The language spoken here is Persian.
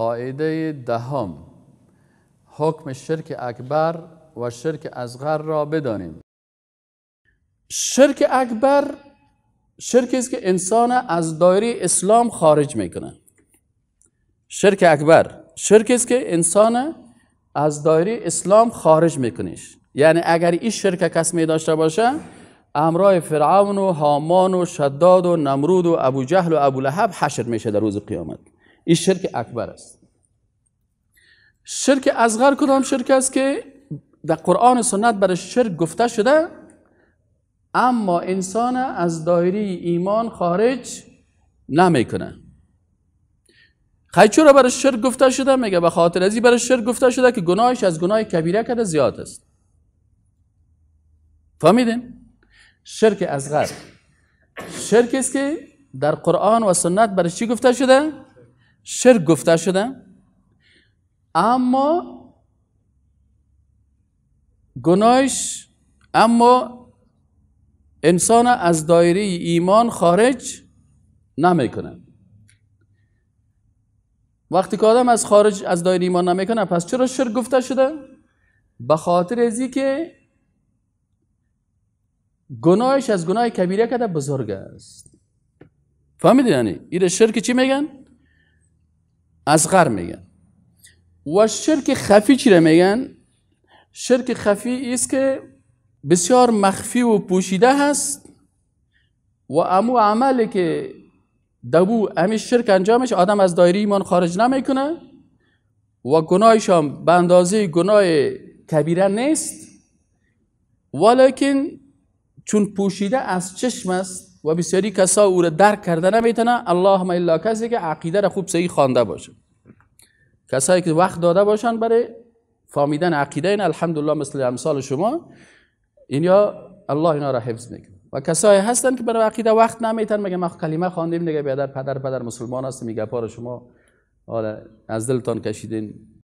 قاعده دهم حکم شرک اکبر و شرک اصغر را بدانیم شرک اکبر شرکی است که انسان از دایره اسلام خارج میکنه شرک اکبر شرکی است که انسان از دایره اسلام خارج میکنیش یعنی اگر این شرک کس می داشته باشه امرای فرعون و هامان و شداد و نمرود و ابو جهل و ابو لحب حشر میشه در روز قیامت این شرک اکبر است شرک اصغر کدام شرک است که در قرآن سنت برای شرک گفته شده اما انسان از دایره ایمان خارج نمیکنه خیلی را برای شرک گفته شده میگه به خاطر ازی برای شرک گفته شده که گناهش از گناه کبیره کرده زیاد است فهمیدین شرک اصغر شرک است که در قرآن و سنت برای چی گفته شده شرک گفته شده اما گناهش اما انسان از دایره ایمان خارج نمیکنه وقتی که آدم از خارج از دایره ایمان نمیکنه پس چرا شرک گفته شده به خاطر ازی که گناهش از گناه کبیره کده بزرگ است فهمیدین یعنی این شرک چی میگن اصغر میگن و شرک خفی چی میگن؟ شرک خفی است که بسیار مخفی و پوشیده هست و امو عملی که دبو امی شرک انجامش آدم از دایری ایمان خارج نمیکنه و گناهش هم به اندازه گناه کبیره نیست ولیکن چون پوشیده از چشم است و بسیاری کسا او را درک کرده نمیتونه اللهم الا کسی که عقیده را خوب صحیح خوانده باشه کسایی که وقت داده باشن برای فهمیدن عقیده این الحمدلله مثل امثال شما اینیا الله اینا را حفظ میکنه و کسایی هستن که برای عقیده وقت نمیتن مگه ما کلمه خواندیم دیگه بیادر پدر پدر مسلمان هست میگه پار شما از دلتان کشیدین